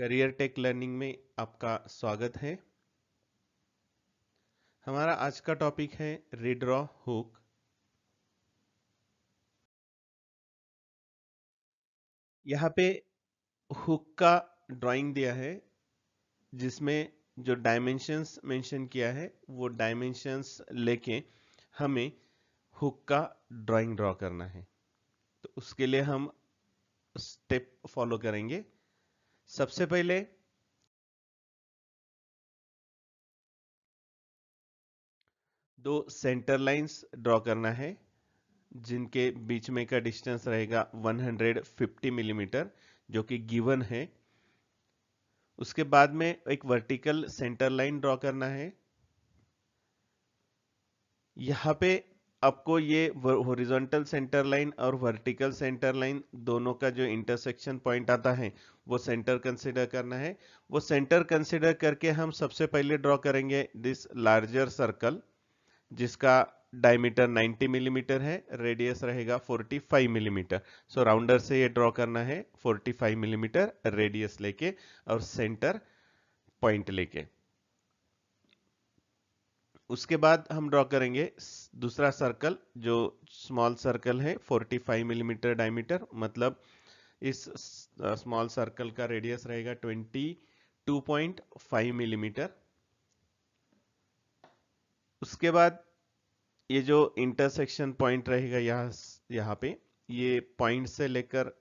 Career take learning में आपका स्वागत है हमारा आज का टॉपिक है रिड्रॉ हुक यहाँ पे हुक का ड्राइंग दिया है जिसमें जो डायमेंशंस मेंशन किया है वो डायमेंशंस लेके हमें हुक का ड्राइंग ड्रॉ करना है तो उसके लिए हम स्टेप फॉलो करेंगे सबसे पहले दो सेंटर लाइंस ड्रॉ करना है जिनके बीच में का डिस्टेंस रहेगा 150 मिलीमीटर mm, जो कि गिवन है उसके बाद में एक वर्टिकल सेंटर लाइन ड्रॉ करना है यहां पे आपको ये हॉरिजॉन्टल सेंटर लाइन और वर्टिकल सेंटर लाइन दोनों का जो इंटरसेक्शन पॉइंट आता है वो सेंटर कंसिडर करना है वो सेंटर कंसिडर करके हम सबसे पहले ड्रॉ करेंगे दिस लार्जर सर्कल जिसका डायमीटर 90 मिलीमीटर mm है रेडियस रहेगा 45 मिलीमीटर mm. सो राउंडर से ये ड्रॉ करना है 45 मिलीमीटर mm रेडियस लेके और सेंटर पॉइंट लेके उसके बाद हम ड्रॉ करेंगे दूसरा सर्कल जो स्मॉल सर्कल है 45 मिलीमीटर mm डायमीटर मतलब इस स्मॉल सर्कल का रेडियस रहेगा 22.5 मिलीमीटर mm. उसके बाद ये जो इंटरसेक्शन पॉइंट रहेगा यहाँ यहाँ पे ये पॉइंट से लेकर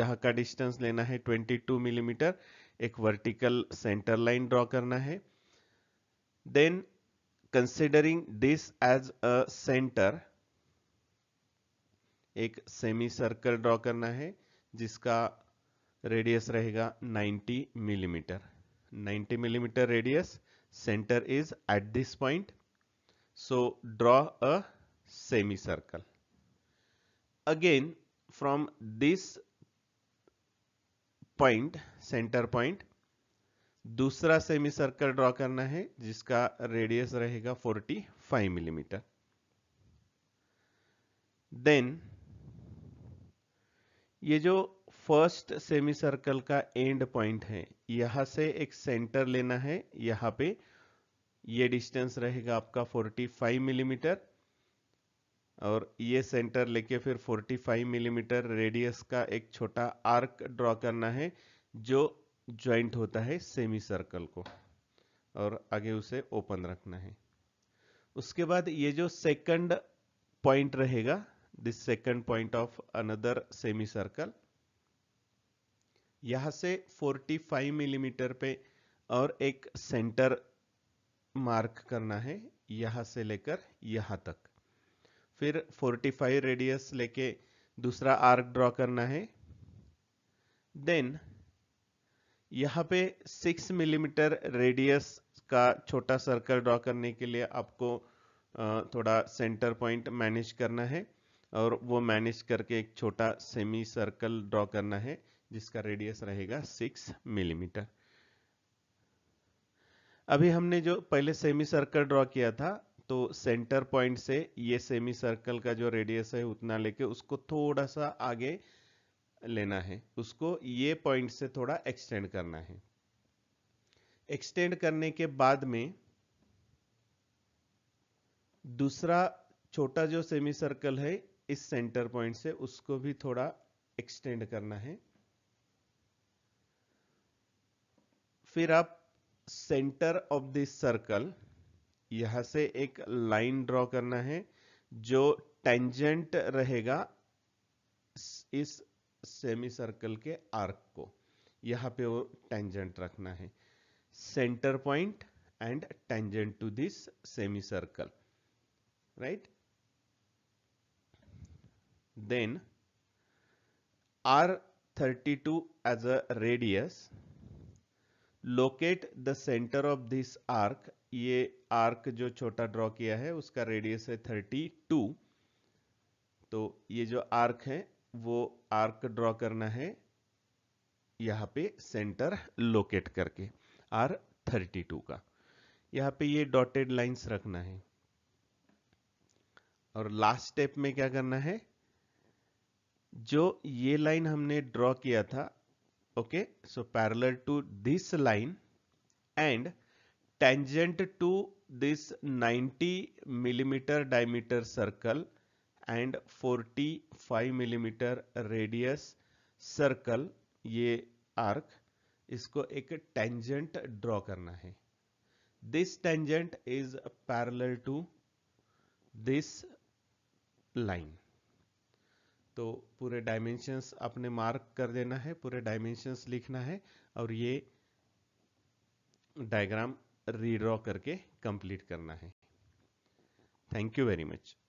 यहाँ का डिस्टेंस लेना है 22 मिलीमीटर mm, एक वर्टिकल सेंटर लाइन ड्रॉ करना है then considering this as a center एक सेमी सर्कल ड्रॉ करना है जिसका रेडियस रहेगा 90 millimetre 90 millimetre radius centre is at this point so draw a semicircle again from this point centre point दूसरा semicircle draw करना है जिसका radius रहेगा 45 मिलीमीटर देन ये जो फर्स्ट सेमी सर्कल का एंड पॉइंट है यहां से एक सेंटर लेना है यहां पे ये डिस्टेंस रहेगा आपका 45 मिलीमीटर और ये सेंटर लेके फिर 45 मिलीमीटर रेडियस का एक छोटा आर्क ड्रॉ करना है जो ज्वाइंट होता है सेमी सर्कल को और आगे उसे ओपन रखना है उसके बाद ये जो सेकंड पॉइंट रहेगा this second point of another semicircle यहां से 45 मिलीमीटर mm पे और एक सेंटर मार्क करना है यहां से लेकर यहां तक फिर 45 रेडियस लेके दूसरा आर्क ड्रॉ करना है देन यहाँ पे सिक्स मिलीमीटर रेडियस का छोटा सर्कल ड्रॉ करने के लिए आपको थोड़ा सेंटर पॉइंट मैनेज करना है और वो मैनेज करके एक छोटा सेमी सर्कल ड्रॉ करना है जिसका रेडियस रहेगा सिक्स मिलीमीटर अभी हमने जो पहले सेमी सर्कल ड्रॉ किया था तो सेंटर पॉइंट से ये सेमी सर्कल का जो रेडियस है उतना लेके उसको थोड़ा सा आगे लेना है उसको ये पॉइंट से थोड़ा एक्सटेंड करना है एक्सटेंड करने के बाद में दूसरा छोटा जो सेमी सर्कल है इस सेंटर पॉइंट से उसको भी थोड़ा एक्सटेंड करना है फिर आप सेंटर ऑफ दिस सर्कल यहां से एक लाइन ड्रॉ करना है जो टेंजेंट रहेगा इस सेमी सर्कल के आर्क को यहां पे वो टेंजेंट रखना है centre point and tangent to this semicircle right then thirty two as a radius locate the centre of this arc ये आर्क जो छोटा ड्रॉ किया है उसका रेडियस है 32 तो ये जो आर्क है वो आर्क ड्रॉ करना है यहाँ पे सेंटर लोकेट करके आर थर्टी टू का यहाँ पे ये डॉटेड लाइंस रखना है और लास्ट स्टेप में क्या करना है जो ये लाइन हमने ड्रॉ किया था okay so parallel to this line and tangent to this 90 millimetre diameter circle and 45 millimetre radius circle ये आर्क इसको एक टेंजेंट ड्रॉ करना है this tangent is parallel to this line तो पूरे डायमेंशंस अपने मार्क कर देना है पूरे डायमेंशंस लिखना है और ये डायग्राम रीड्रॉ करके कंप्लीट करना है थैंक यू वेरी मच